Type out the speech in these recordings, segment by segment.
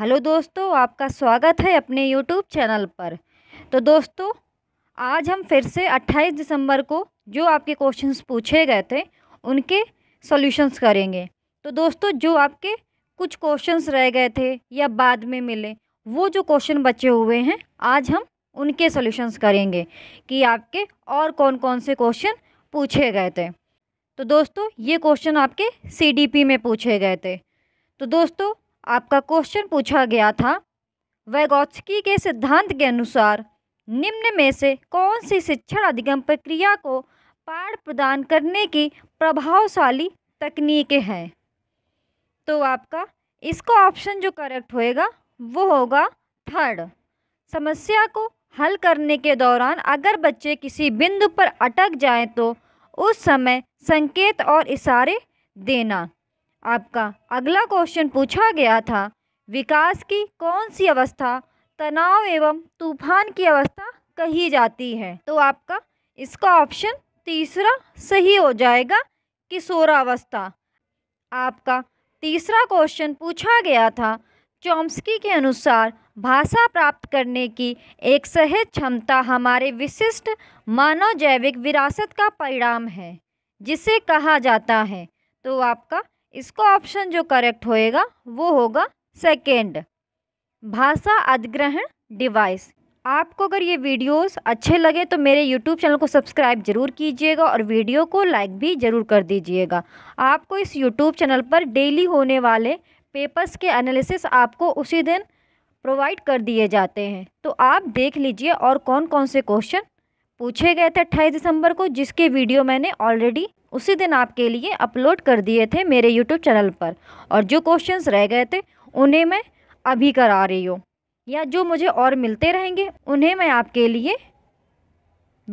hello दोस्तों आपका स्वागत है अपने यूट्यूब चैनल पर तो दोस्तों आज हम फिर से 28 दिसंबर को जो आपके क्वेश्चंस पूछे गए थे उनके सॉल्यूशंस करेंगे तो दोस्तों जो आपके कुछ क्वेश्चंस रह गए थे या बाद में मिले वो जो क्वेश्चन बचे हुए हैं आज हम उनके सॉल्यूशंस करेंगे कि आपके और कौन कौन से क्वेश्चन पूछे गए थे तो दोस्तों ये क्वेश्चन आपके सी में पूछे गए थे तो दोस्तों आपका क्वेश्चन पूछा गया था वैगोत्सकी के सिद्धांत के अनुसार निम्न में से कौन सी शिक्षण अधिगम प्रक्रिया को पाठ प्रदान करने की प्रभावशाली तकनीकें हैं तो आपका इसका ऑप्शन जो करेक्ट होएगा वो होगा थर्ड समस्या को हल करने के दौरान अगर बच्चे किसी बिंदु पर अटक जाए तो उस समय संकेत और इशारे देना आपका अगला क्वेश्चन पूछा गया था विकास की कौन सी अवस्था तनाव एवं तूफान की अवस्था कही जाती है तो आपका इसका ऑप्शन तीसरा सही हो जाएगा किशोरावस्था आपका तीसरा क्वेश्चन पूछा गया था चॉम्स्की के अनुसार भाषा प्राप्त करने की एक सहज क्षमता हमारे विशिष्ट मानव जैविक विरासत का परिणाम है जिसे कहा जाता है तो आपका इसका ऑप्शन जो करेक्ट होएगा वो होगा सेकेंड भाषा अधिग्रहण डिवाइस आपको अगर ये वीडियोस अच्छे लगे तो मेरे यूट्यूब चैनल को सब्सक्राइब जरूर कीजिएगा और वीडियो को लाइक भी ज़रूर कर दीजिएगा आपको इस यूट्यूब चैनल पर डेली होने वाले पेपर्स के एनालिसिस आपको उसी दिन प्रोवाइड कर दिए जाते हैं तो आप देख लीजिए और कौन कौन से क्वेश्चन पूछे गए थे अट्ठाईस दिसंबर को जिसके वीडियो मैंने ऑलरेडी उसी दिन आपके लिए अपलोड कर दिए थे मेरे यूट्यूब चैनल पर और जो क्वेश्चंस रह गए थे उन्हें मैं अभी करा रही हूँ या जो मुझे और मिलते रहेंगे उन्हें मैं आपके लिए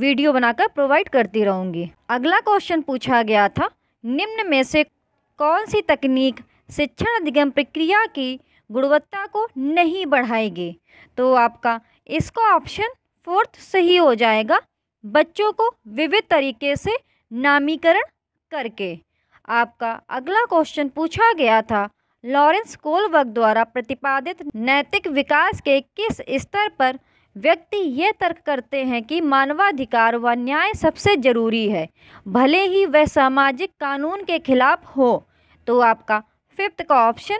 वीडियो बनाकर प्रोवाइड करती रहूँगी अगला क्वेश्चन पूछा गया था निम्न में से कौन सी तकनीक शिक्षण अधिगम प्रक्रिया की गुणवत्ता को नहीं बढ़ाएगी तो आपका इसका ऑप्शन फोर्थ सही हो जाएगा बच्चों को विविध तरीके से नामीकरण करके आपका अगला क्वेश्चन पूछा गया था लॉरेंस कोलवर्ग द्वारा प्रतिपादित नैतिक विकास के किस स्तर पर व्यक्ति ये तर्क करते हैं कि मानवाधिकार व न्याय सबसे ज़रूरी है भले ही वह सामाजिक कानून के खिलाफ हो तो आपका फिफ्थ का ऑप्शन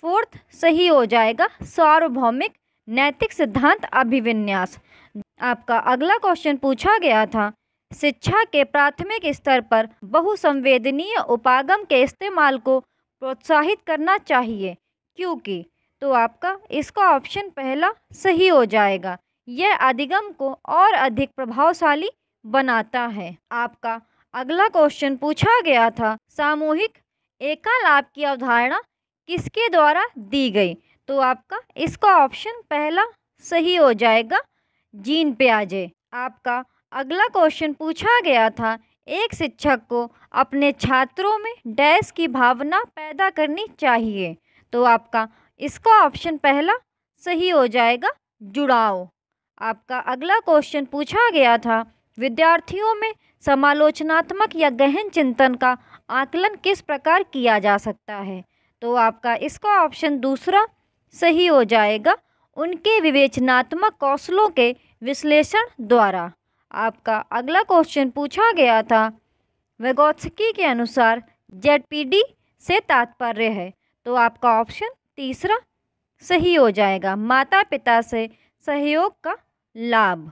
फोर्थ सही हो जाएगा सार्वभौमिक नैतिक सिद्धांत अभिविन्यास आपका अगला क्वेश्चन पूछा गया था शिक्षा के प्राथमिक स्तर पर बहुसंवेदनीय उपागम के इस्तेमाल को प्रोत्साहित करना चाहिए क्योंकि तो आपका इसका ऑप्शन पहला सही हो जाएगा यह अधिगम को और अधिक प्रभावशाली बनाता है आपका अगला क्वेश्चन पूछा गया था सामूहिक एका लाभ की अवधारणा किसके द्वारा दी गई तो आपका इसका ऑप्शन पहला सही हो जाएगा जीन पे आ जाए आपका अगला क्वेश्चन पूछा गया था एक शिक्षक को अपने छात्रों में डैश की भावना पैदा करनी चाहिए तो आपका इसका ऑप्शन पहला सही हो जाएगा जुड़ाव आपका अगला क्वेश्चन पूछा गया था विद्यार्थियों में समालोचनात्मक या गहन चिंतन का आकलन किस प्रकार किया जा सकता है तो आपका इसका ऑप्शन दूसरा सही हो जाएगा उनके विवेचनात्मक कौशलों के विश्लेषण द्वारा आपका अगला क्वेश्चन पूछा गया था वेगोत्सकी के अनुसार जेडपीडी से तात्पर्य है तो आपका ऑप्शन तीसरा सही हो जाएगा माता पिता से सहयोग का लाभ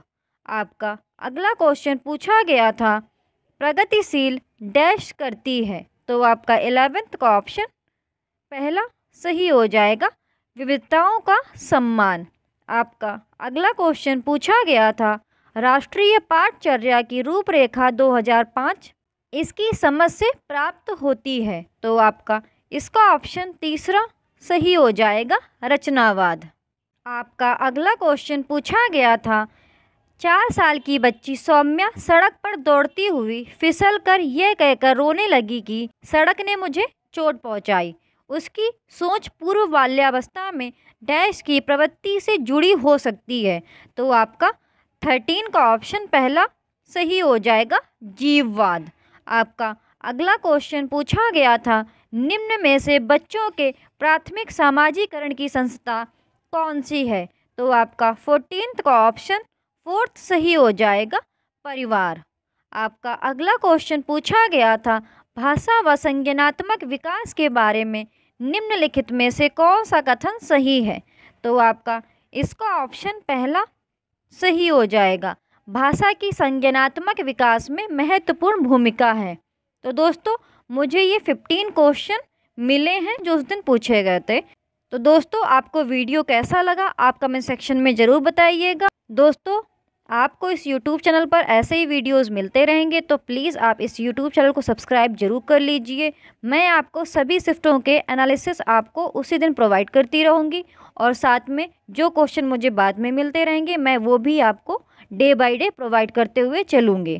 आपका अगला क्वेश्चन पूछा गया था प्रगतिशील डैश करती है तो आपका एलेवेंथ का ऑप्शन पहला सही हो जाएगा विविधताओं का सम्मान आपका अगला क्वेश्चन पूछा गया था राष्ट्रीय पाठचर्या की रूपरेखा 2005 इसकी समझ से प्राप्त होती है तो आपका इसका ऑप्शन तीसरा सही हो जाएगा रचनावाद आपका अगला क्वेश्चन पूछा गया था चार साल की बच्ची सौम्या सड़क पर दौड़ती हुई फिसल कर यह कहकर रोने लगी कि सड़क ने मुझे चोट पहुंचाई उसकी सोच पूर्व बाल्यावस्था में डैश की प्रवृत्ति से जुड़ी हो सकती है तो आपका थर्टीन का ऑप्शन पहला सही हो जाएगा जीववाद आपका अगला क्वेश्चन पूछा गया था निम्न में से बच्चों के प्राथमिक सामाजिकरण की संस्था कौन सी है तो आपका फोर्टीन का ऑप्शन फोर्थ सही हो जाएगा परिवार आपका अगला क्वेश्चन पूछा गया था भाषा व संज्ञानात्मक विकास के बारे में निम्नलिखित में से कौन सा कथन सही है तो आपका इसका ऑप्शन पहला सही हो जाएगा भाषा की संज्ञानात्मक विकास में महत्वपूर्ण भूमिका है तो दोस्तों मुझे ये फिफ्टीन क्वेश्चन मिले हैं जो उस दिन पूछे गए थे तो दोस्तों आपको वीडियो कैसा लगा आप कमेंट सेक्शन में ज़रूर बताइएगा दोस्तों आपको इस YouTube चैनल पर ऐसे ही वीडियोस मिलते रहेंगे तो प्लीज़ आप इस YouTube चैनल को सब्सक्राइब जरूर कर लीजिए मैं आपको सभी शिफ्टों के एनालिसिस आपको उसी दिन प्रोवाइड करती रहूँगी और साथ में जो क्वेश्चन मुझे बाद में मिलते रहेंगे मैं वो भी आपको डे बाई डे प्रोवाइड करते हुए चलूँगी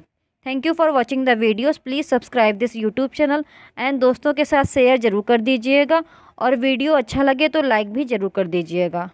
thank you for watching the videos please subscribe this YouTube channel and दोस्तों के साथ शेयर जरूर कर दीजिएगा और वीडियो अच्छा लगे तो लाइक भी ज़रूर कर दीजिएगा